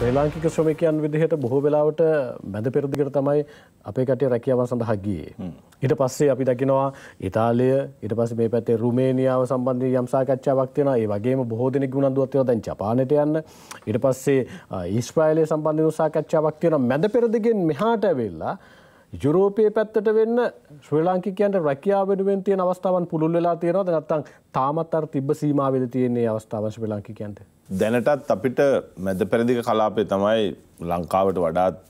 ශ්‍රී ලාංකික ශ්‍රමිකයන් විදිහට බොහෝ වෙලාවට මැද පෙරදිගට තමයි අපේ කටේ රැකියාව සඳහා ගියේ. ඊට පස්සේ අපි දකිනවා ඉතාලිය ඊට පස්සේ මේ පැත්තේ රුමේනියාව සම්බන්ධයෙන් යම් සාකච්ඡාවක් තියෙනවා. ඒ වගේම බොහෝ දෙනෙක් උනන්දුවක් තියෙනවා දැන් ජපානයට යන්න. ඊට පස්සේ ඊශ්‍රායලය සම්බන්ධයෙන් සාකච්ඡාවක් තියෙනවා. මැද පෙරදිගෙන් මෙහාට ඇවිල්ලා යුරෝපය පැත්තට වෙන්න ශ්‍රී ලාංකිකයන්ට රැකයා වෙනුවෙන් තියෙන අවස්ථාවන් පුළුල් වෙලා තියෙනවද නැත්නම් තාමත් අර තිබ්බ සීමාවෙද තියෙන්නේ අවස්ථාවන් ශ්‍රී ලාංකිකයන්ට දැනටත් අපිට මැද පෙරදිග කලාපේ තමයි ලංකාවට වඩාත්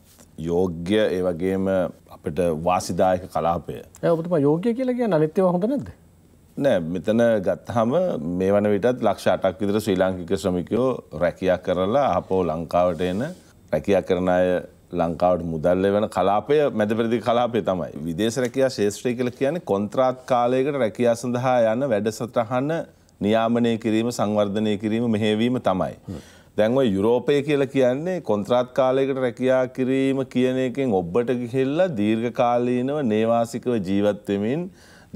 යෝග්‍ය ඒ වගේම අපිට වාසිදායක කලාපය ඔබතුම යෝග්‍ය කියලා කිය අනිත්‍යව හොඳ නැද නෑ මෙතන ගත්තහම මේ වන විටත් ලක්ෂ අටක් විදිර ශ්‍රී ලාංකික ශ්‍රමිකයෝ රැකයක් කරලා අපෝ ලංකාවට එන රැකයක් කරන අය ලංකාවට මුදල්ල වන කලාපය මැදපරදි කලාපය තමයි. විදේශ රැකයා ශේෂත්‍රය කල කියන්නේ කොන්ත්‍රාත් කාලයකට රැකයා සඳහා යන්න වැඩසටහන නියාමනය කිරීම සංවර්ධනය කිරීම මෙහේවීම තමයි. දැන්ව යුරෝපය කියල කියන්නේ කොන්ත්‍රාත් කාලයකට රැකයා කිරීම කියන එකෙන් ඔබ්බට ගිහෙල්ලා දීර්ඝ කාලීනව නේවාසිකව ජීවත්වමින්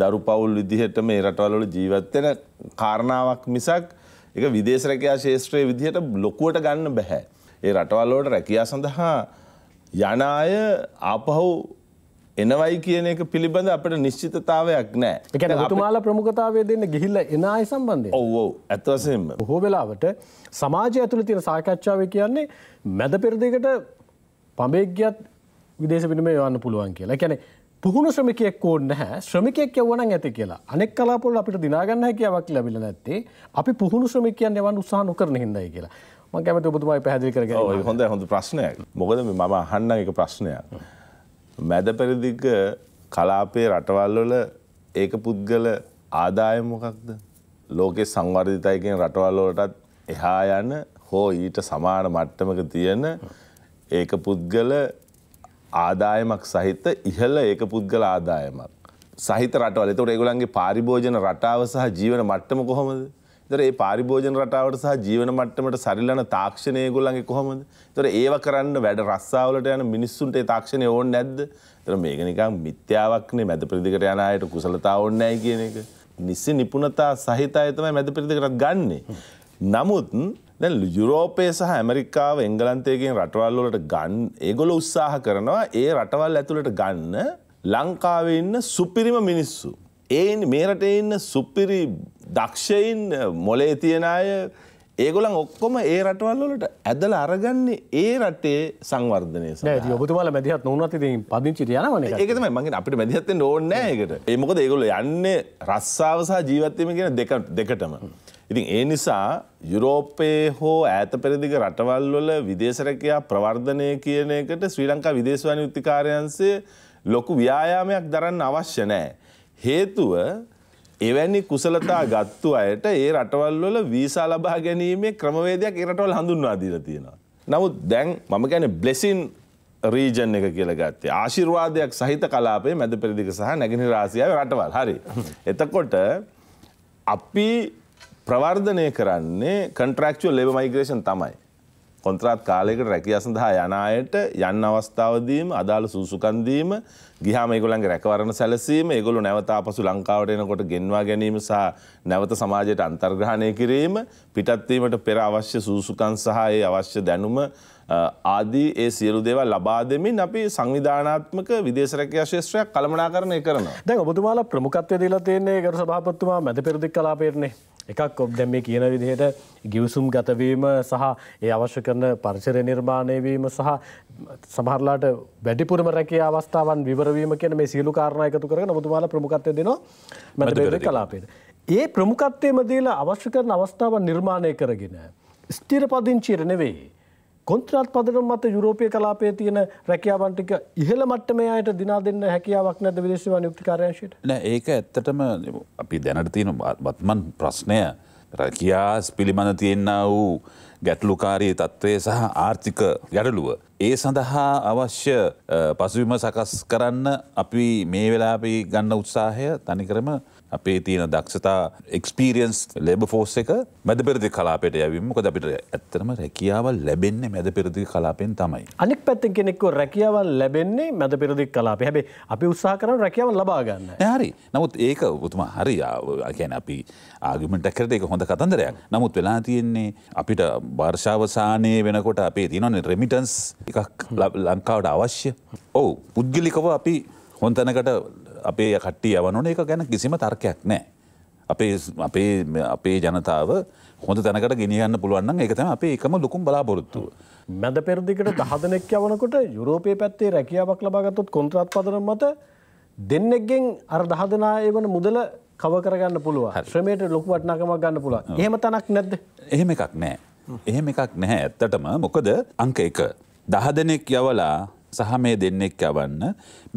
දරු පවුල් විදිහට මේ රටවලට ජීවත්වෙන කාරණාවක් මිසක් එක විදේශරකයා ශේෂත්‍රය විදිහට ලොකුවට ගන්න බැහැ. ඒ රටවල්ලෝට රැකයා සඳහා යන අය ආපහු එනවයි කියන එක පිළිබඳ අපට නිශ්චිතතාවයක් නෑ. එක තුමාල ප්‍රමුඛතාවය දෙන්න ගිහිල්ල එනයි සම්බන්ධය ඔවෝ ඇත්වසෙන්ම. හෝ වෙලාවට සමාජය ඇතුළ තියෙන සාකච්ඡාව කියන්නේ මැද පෙරදිකට පමේග්‍යත් විදේශ පිනම යවන්න පුළුවන් කියලා කැනෙ පුහුණු ශ්‍රමිකයෙක් ඕන්න හැ ශ්‍රමිකයක් යවන ඇති කියලා අනෙක් කලාපොල් අපිට දිනාගන්න හැකියාවක් ලැබිල නැත්තේ අපි පුහුණු ශ්‍රමිකයන් යවන් උත්සාහ නොකරන හිදයි කියලා. කැමති ඔබතුමයි පැහදිි කරග හොඳ හොඳ ප්‍රශ්නයක් මොකද මම අහන්න එක ප්‍රශ්නයක්. මැද පැරදික කලාපේ රටවල්වල ඒක පුද්ගල ආදායම් මොකක්ද. ලෝකෙ සංවර්ධිතයකෙන් රටවල්ලෝටත් එහා යන හෝ ඊට සමාන මට්ටමක තියෙන ඒක පුද්ගල ආදායමක් සහිත ඉහල ඒක පුද්ගල ආදායමක්. සහිත රටවල තොට ඒගොලන්ගේ පාරිභෝජන රටාව සහ ජීවන මට්ටම කොහොමද තොර ඒ පාරිභෝජන රටාවට සහ ජීවන මට්ටමට සරිලන තාක්ෂණය ඒගොල්ලන්ගේ කොහොමද? ඒතර ඒව කරන්න වැඩ රස්සාවලට යන මිනිස්සුන්ට ඒ තාක්ෂණය ඕනේ නැද්ද? ඒතර මේක නිකන් මිත්‍යාවක්නේ මැද ප්‍රතිදිකට යන අයට කුසලතා ඕනේ නැහැ කියන එක. නිසි නිපුණතා සහිත අය තමයි මැද ප්‍රතිදිකටත් ගන්නෙ. නමුත් දැන් යුරෝපය සහ ඇමරිකාව එංගලන්තයකින් රටවල් වලට ගන්න ඒගොල්ලෝ උත්සාහ කරනවා ඒ රටවල් ඇතුළට ගන්න ලංකාවේ ඉන්න සුපිරිම මිනිස්සු. ඒන් මේ රටේ ඉන්න සුපිරි දක්ෂයින් මොලේ තියෙන අය ඒගොලන් ඔක්කොම ඒ රටවල්ලට ඇදල අරගන්නේ ඒ රටේ සංවර්ධනය ඔබතුමල මැදිහත් නොනත් ති පදිංචි යනවන ඒකතම මගේ අපිට මැදිහත්තෙන් ඕන්න එකට ඒමකද ඒගොල යන්න රස්සාාවසා ජීවත්වීම කියෙන දෙකටම. ඉතින් ඒ නිසා යුරෝපයේ හෝ ඈත පෙරදිග රටවල්වල විදේශරකයා ප්‍රවර්ධනය කියන එකට ශ්‍රී ලංකා විදේශවනි උත්තිකාරයන්සේ ලොකු ව්‍යායාමයක් දරන්න අවශ්‍ය නෑ. හේතුව එවැනි කුසලතා ගත්තු අයට ඒ රටවල් වල වීසා ලබා ගැනීමේ ක්‍රමවේදයක් ඒ රටවල් හඳුන්වා දීලා තියෙනවා. නමුත් දැන් මම කියන්නේ බ්ලෙසින් රීජන් එක කියලා ගත්තේ. ආශිර්වාදයක් සහිත කලාපයේ මැද පෙරදිග සහ නැගෙනහිර ආසියාවේ රටවල්. හරි. එතකොට අපි ප්‍රවර්ධනය කරන්නේ කන්ට්‍රැක්චුවල් ලේබර් මයිග්‍රේෂන් තමයි. කොන්ත්‍රාත් කාලයකට රැකියාව සඳහා යන අයට යන්න අවස්ථාව දීම, අදාළ සුසුකම් දීම, ගිහාම ඒගොල්ලන්ගේ රැකවරණ සැලසීම ඒගොල්ලෝ නැවත ආපසු ලංකාවට එනකොට ගෙන්වා ගැනීම සහ නැවත සමාජයට අන්තර්ග්‍රහණය කිරීම පිටත් වීමට පෙර අවශ්‍ය සූසුකම් සහ ඒ අවශ්‍ය දැනුම ආදී ඒ සියලු දේවල් ලබා දෙමින් අපි සංවිධානාත්මක විදේශරැකියා ශේෂත්‍රයක් කළමනාකරණය කරනවා. දැන් ඔබතුමාලා ප්‍රමුඛත්වය දීලා තියෙන්නේ ගරු සභාපතිතුමා මැද පෙරදික් කලාපයටනේ. එකක් ඔබ දැන් මේ කියන විදිහට ගිවිසුම් ගතවීම සහ ඒ අවශ්‍ය කරන පරිසර නිර්මාණය වීම සහ සමහරලාට වැඩිපුරම රැකියා අවස්ථාවන් විවර ගොඩවීම කියන මේ සියලු කාරණා එකතු කරගෙන ඔබතුමාලා ප්‍රමුඛත්වය දෙනවා මැද පෙරේද කලාපයට. ඒ ප්‍රමුඛත්වයේම දීලා අවශ්‍ය කරන අවස්ථාවන් නිර්මාණය කරගෙන ස්ථිර පදිංචියට නෙවෙයි කොන්ත්‍රාත් පදනම් මත යුරෝපය කලාපය තියෙන රැකියාවන්ටික ඉහළ මට්ටමයට දිනා දෙන්න හැකියාවක් නැද විදේශවා යුක්තිකාරයශයට නෑ ඒක ඇත්තටම අපි දැනට තියෙන බත්මන් ප්‍රශ්නය රැකයා පිළිබඳ තියෙන්න්න වූ ගැටලුකාරී තත්ත්වය සහ ආර්ථික ගැටලුව. ඒ සඳහා අවශ්‍ය පසුවිම සකස් කරන්න අපි මේ වෙලාපි ගන්න උත්සාහය තනිකරම අපේ තියෙන දක්ෂතා එක්ස්පීරියන්ස් ලෙබ ෆෝස් එක මැද පෙරදි කලාපට යවිමකද අපිට ඇත්තරම රැකියාවල් ලැබෙන්නේ මැද පෙරදි කලාපෙන් තමයි. අනික් පැත්තෙන් කෙනෙක්ව රැකියාවල් ලැබෙන්නේ මැද පෙරදි කලාප හැබේ අපි උත්සා කරන රැකියාව ලබාගන්න හරි නමුත් ඒක උතුම හරි ගැන අපි ආගිමට කරට එක හොඳ කතන්දරයක් නමුත් වෙලා තියෙන්නේ අපිට වර්ෂාවසානය වෙනකොට අපේ තිනොන රෙමිටන්ස් එකක් ලංකාවට අවශ්‍ය ඔවු පුද්ගලිකව අපි හොන්තැනකට අපේ කට්ටිය යවනොන එක ගැන කිසිම තර්කයක් නෑ. අපේ අපේ අපේ ජනතාව හොඳ තැනකට ගෙනියන්න පුළුවන් ඒ තම අපේ එකම ලොකුම් බලාපොරොත්තුව. මැද පෙරදිකට දහදනෙක් යවනකොට යුරෝපය පැත්තේ රැකියාවක් ලබාගත්තොත් කොන්ත්‍රත් පදරම් මත දෙන්නෙක්ගෙන් අර දහදනාය වන මුදල කව කරගන්න පුළුව ශ්‍රමයට ලොකු වටනාකමක් ගන්න පුළුව එහෙම තනක් නැද්ද එහෙම එකක් නෑ. එහෙම එකක් නැහැ ඇත්තටම මොකද අංක එක. දහදනෙක් යවලා සහ මේ දෙන්නෙක් යවන්න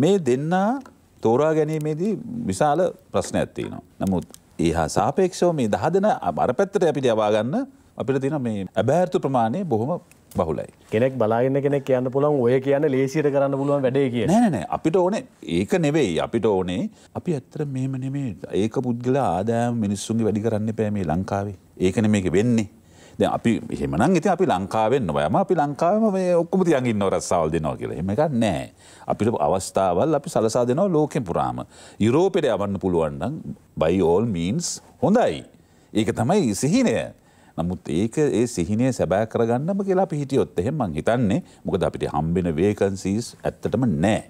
මේ දෙන්නා තෝරා ගැනීමේදී විශාල ප්‍රශ්න ඇත්තිනවා. නමුත් ඒ හා සාපේක්ෂෝ මේ දහ දෙන අර පැත්තට අපිට යවාගන්න අපිට තින මේ ඇබෑර්තු ප්‍රමාණය බොහොම බහුලයි කෙනෙක් බලාගන්න කෙනෙක් කියන්න පුළන් ඔය කියන්න ලේසියට කරන්න පුළුවන් වැඩේ කිය නෑන අපිට ඕනේ ඒක නෙවෙයි අපිට ඕනේ අපි ඇත්තර මෙම නෙමේ ඒක පුද්ගල ආදායම් මිනිස්සුන්ගේ වැඩි කරන්න පෑ මේ ලංකාවේ ඒකන මේක වෙන්නේ ද අපි එහෙමන ඉති අපි ලංකාවෙන් නොයම අපි ලංකාවම මේ ඔක්කම තියන්ගින් නොරස්සවල් දෙනවා කියල හෙම එකක් නෑ. අපිට අවස්ථාවල් අපි සලසා දෙනවා ලෝකෙන් පුරාම. යුරෝපෙට යවන්න පුළුවන්ඩන් බයි ඕල් මීන්ස් හොඳයි. ඒක තමයි සිහිනය. නමුත් ඒක ඒ සිහිනය සැබෑ කරගන්නම කියලා පිහිටියොත් එහෙම මං හිතන්නේ මොකද අපිට හම්බෙන වේකන්සිීස් ඇත්තටම නෑ.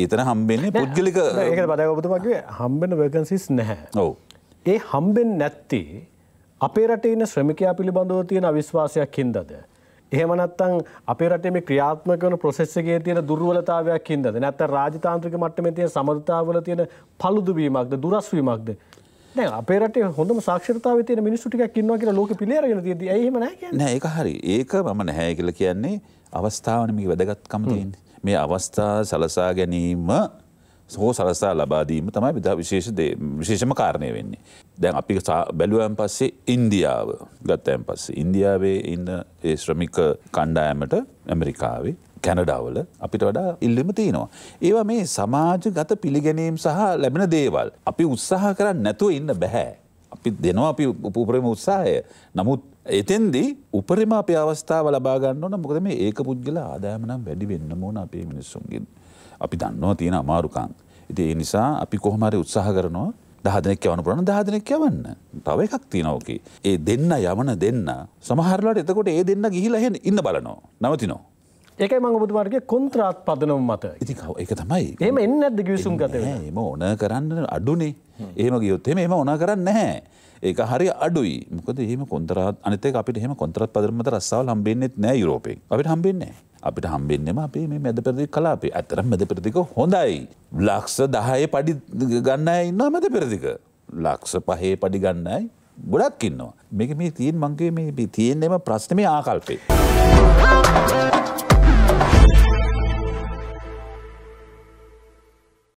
ඒතන හම්බෙන්නේ පුද්ගලික ඒක බදගපතුමගේ හම්බෙන වේකන්සිස් නැහැ. ඔව. ඒ හම්බෙන් නැත්තේ අපේ රටේ ඉන්න ශ්‍රමිකයා පිළිබඳව තියෙන අවිශ්වාසයක් හින්දාද? එහෙම නැත්නම් අපේ රටේ මේ ක්‍රියාත්මක වන ප්‍රොසෙස් එකේ තියෙන දුර්වලතාවයක් හින්දාද? නැත්නම් රාජතාන්ත්‍රික මට්ටමේ තියෙන සමර්ථතාවල තියෙන පළුදු වීමක්ද, දුරස් වීමක්ද? දැන් අපේ රටේ හොඳම සාක්ෂරතාව තියෙන මිනිස්සු ටිකක් ඉන්නවා කියලා ලෝකෙ පිළිඅරගෙන තියෙද්දි ඇයි එහෙම නැහැ කියන්නේ නෑ ඒක හරි ඒක මම නැහැ කියලා කියන්නේ අවස්ථාවනේ මේක වැදගත්කම තියෙන්නේ මේ අවස්ථා සලසා ගැනීම හෝ සලසා ලබාදීම තමයි විදා විශේෂ විශේෂම කාරණය වෙන්නේ. දැන් අපි බැලුවම් පස්සේ ඉන්දියාව ගත්තයන් පස්සේ ඉන්දියාවේ ඉන්න ඒ ශ්‍රමික කණ්ඩායමට ඇමරිකාවේ කැනඩාවල අපිට වඩා ඉල්ලිම තියෙනවා. ඒවා මේ සමාජ ගත පිළිගැනීම් සහ ලැබෙන දේවල්. අපි උත්සාහ කරන්න නැතුව ඉන්න බැහැ. අපි දෙනවා අපි උපරම උත්සාහය නමුත් එතෙන්දී උපරිම අප අවස්ථාව ලබාගන්න ඕන මොකද මේ ඒක පුද්ගල ආදායමනම් වැඩි වෙන්න ඕන අපේ මිනිස්සුන්ගෙන්. අපි දන්නවා තියෙන අමාරුකං. ඉති ඒ නිසා අපි කොහොමරි උත්සාහ කරනවා දහදනෙක් යවන පුරන දහදනෙක් යවන්න තව එකක් තියනෝකේ. ඒ දෙන්න යවන දෙන්න සමහරලට එතකොට ඒ දෙන්න ගිහිලහෙ ඉන්න බලනෝ නවතිනෝ. ඒකයි මං ඔබතුමාගේ කොන්ත්‍රාත් පදනම් මත ඉති එක තමයි එම එන්න ඇද ගිවිසුම් කත එම ඕන කරන්න අඩුනේ ඒම ගියොත් එම එම ඕන කරන්න නැහැ ඒක හරි අඩුයි මොකද ඒම කොන්තරත් අනතේ අපිට එම කොන්ත්‍රත් පදරමත රස්සාාව හම්බෙන්න්නෙත් නෑ යුරෝපේ අපිට හම්බෙන්නේ අපිට හම්බෙන්න්නම අපේ මේ මැද පෙරදි කලාපේ ඇතරම් මැද පෙරදික හොඳයි. ලක්ෂ දහය පඩි ගන්නයි ඉන්නවා මැද පෙරදික. ලක්ෂ පහේ පඩි ගන්නයි ගොඩක් ඉන්නවා. මේක මේ තියෙන් මංගේ මේ තියෙන්නෙම ප්‍රශ්නමය ආකල්පේ.